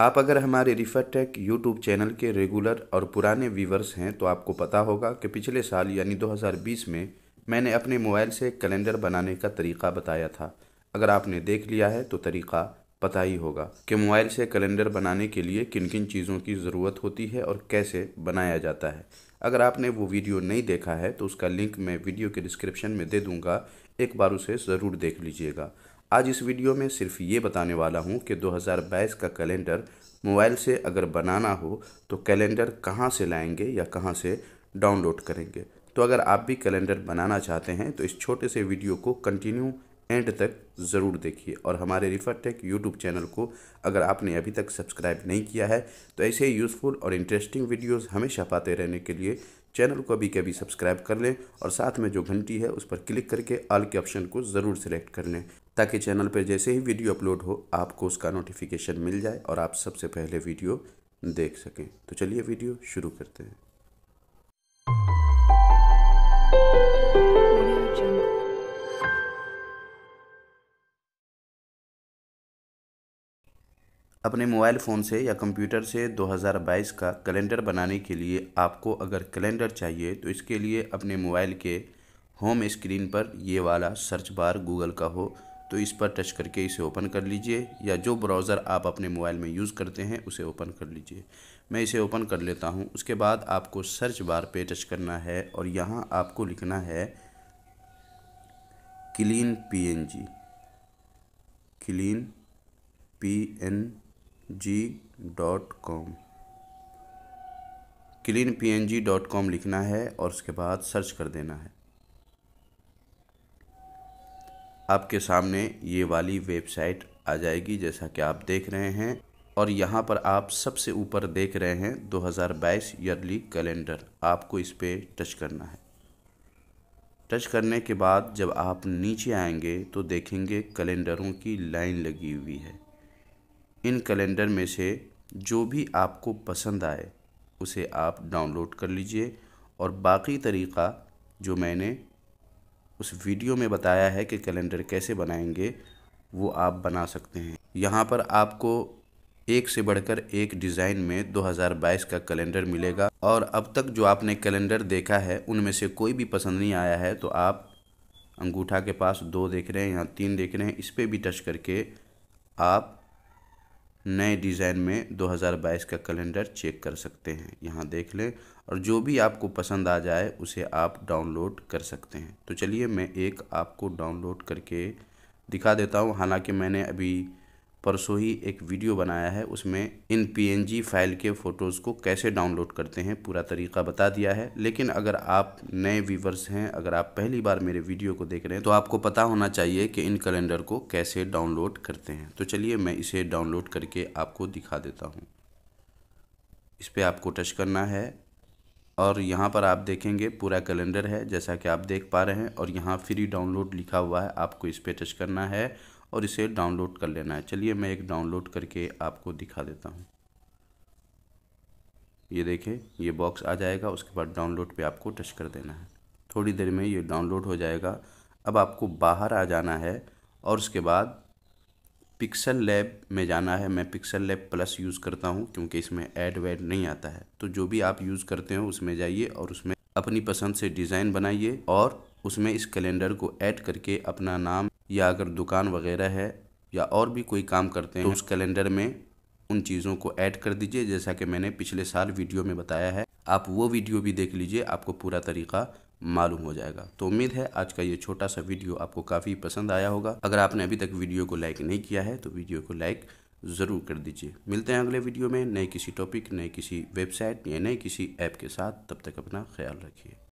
आप अगर हमारे रिफर टेक यूट्यूब चैनल के रेगुलर और पुराने व्यूवर्स हैं तो आपको पता होगा कि पिछले साल यानी 2020 में मैंने अपने मोबाइल से कैलेंडर बनाने का तरीका बताया था अगर आपने देख लिया है तो तरीका पता ही होगा कि मोबाइल से कैलेंडर बनाने के लिए किन किन चीज़ों की ज़रूरत होती है और कैसे बनाया जाता है अगर आपने वो वीडियो नहीं देखा है तो उसका लिंक मैं वीडियो के डिस्क्रिप्शन में दे दूँगा एक बार उसे ज़रूर देख लीजिएगा आज इस वीडियो में सिर्फ ये बताने वाला हूँ कि 2022 का कैलेंडर मोबाइल से अगर बनाना हो तो कैलेंडर कहाँ से लाएंगे या कहाँ से डाउनलोड करेंगे तो अगर आप भी कैलेंडर बनाना चाहते हैं तो इस छोटे से वीडियो को कंटिन्यू एंड तक ज़रूर देखिए और हमारे रिफर टेक यूट्यूब चैनल को अगर आपने अभी तक सब्सक्राइब नहीं किया है तो ऐसे यूज़फुल और इंटरेस्टिंग वीडियोस हमेशा पाते रहने के लिए चैनल को अभी कभी सब्सक्राइब कर लें और साथ में जो घंटी है उस पर क्लिक करके ऑल के ऑप्शन को ज़रूर सेलेक्ट कर लें ताकि चैनल पर जैसे ही वीडियो अपलोड हो आपको उसका नोटिफिकेशन मिल जाए और आप सबसे पहले वीडियो देख सकें तो चलिए वीडियो शुरू करते हैं अपने मोबाइल फ़ोन से या कंप्यूटर से 2022 का कैलेंडर बनाने के लिए आपको अगर कैलेंडर चाहिए तो इसके लिए अपने मोबाइल के होम स्क्रीन पर ये वाला सर्च बार गूगल का हो तो इस पर टच करके इसे ओपन कर लीजिए या जो ब्राउज़र आप अपने मोबाइल में यूज़ करते हैं उसे ओपन कर लीजिए मैं इसे ओपन कर लेता हूँ उसके बाद आपको सर्च बार पे टच करना है और यहाँ आपको लिखना है clean PNG clean PNG dot com clean P N G dot com लिखना है और उसके बाद सर्च कर देना है आपके सामने ये वाली वेबसाइट आ जाएगी जैसा कि आप देख रहे हैं और यहाँ पर आप सबसे ऊपर देख रहे हैं 2022 ईयरली कैलेंडर आपको इस पर टच करना है टच करने के बाद जब आप नीचे आएंगे तो देखेंगे कैलेंडरों की लाइन लगी हुई है इन कैलेंडर में से जो भी आपको पसंद आए उसे आप डाउनलोड कर लीजिए और बाकी तरीक़ा जो मैंने उस वीडियो में बताया है कि कैलेंडर कैसे बनाएंगे वो आप बना सकते हैं यहाँ पर आपको एक से बढ़कर एक डिज़ाइन में 2022 का कैलेंडर मिलेगा और अब तक जो आपने कैलेंडर देखा है उनमें से कोई भी पसंद नहीं आया है तो आप अंगूठा के पास दो देख रहे हैं यहाँ तीन देख रहे हैं इस पर भी टच करके आप नए डिज़ाइन में 2022 का कैलेंडर चेक कर सकते हैं यहाँ देख लें और जो भी आपको पसंद आ जाए उसे आप डाउनलोड कर सकते हैं तो चलिए मैं एक आपको डाउनलोड करके दिखा देता हूँ हालांकि मैंने अभी परसों ही एक वीडियो बनाया है उसमें इन पीएनजी फाइल के फ़ोटोज़ को कैसे डाउनलोड करते हैं पूरा तरीका बता दिया है लेकिन अगर आप नए व्यूवर्स हैं अगर आप पहली बार मेरे वीडियो को देख रहे हैं तो आपको पता होना चाहिए कि इन कैलेंडर को कैसे डाउनलोड करते हैं तो चलिए मैं इसे डाउनलोड करके आपको दिखा देता हूँ इस पर आपको टच करना है और यहाँ पर आप देखेंगे पूरा कैलेंडर है जैसा कि आप देख पा रहे हैं और यहाँ फ्री डाउनलोड लिखा हुआ है आपको इस पर टच करना है और इसे डाउनलोड कर लेना है चलिए मैं एक डाउनलोड करके आपको दिखा देता हूँ ये देखें ये बॉक्स आ जाएगा उसके बाद डाउनलोड पे आपको टच कर देना है थोड़ी देर में ये डाउनलोड हो जाएगा अब आपको बाहर आ जाना है और उसके बाद पिक्सल लैब में जाना है मैं पिक्सल लैब प्लस यूज़ करता हूँ क्योंकि इसमें ऐड वैड नहीं आता है तो जो भी आप यूज़ करते हो उसमें जाइए और उसमें अपनी पसंद से डिज़ाइन बनाइए और उसमें इस कैलेंडर को ऐड करके अपना नाम या अगर दुकान वगैरह है या और भी कोई काम करते हैं तो उस कैलेंडर में उन चीज़ों को ऐड कर दीजिए जैसा कि मैंने पिछले साल वीडियो में बताया है आप वो वीडियो भी देख लीजिए आपको पूरा तरीका मालूम हो जाएगा तो उम्मीद है आज का ये छोटा सा वीडियो आपको काफ़ी पसंद आया होगा अगर आपने अभी तक वीडियो को लाइक नहीं किया है तो वीडियो को लाइक ज़रूर कर दीजिए मिलते हैं अगले वीडियो में नए किसी टॉपिक नए किसी वेबसाइट या नए किसी ऐप के साथ तब तक अपना ख्याल रखिए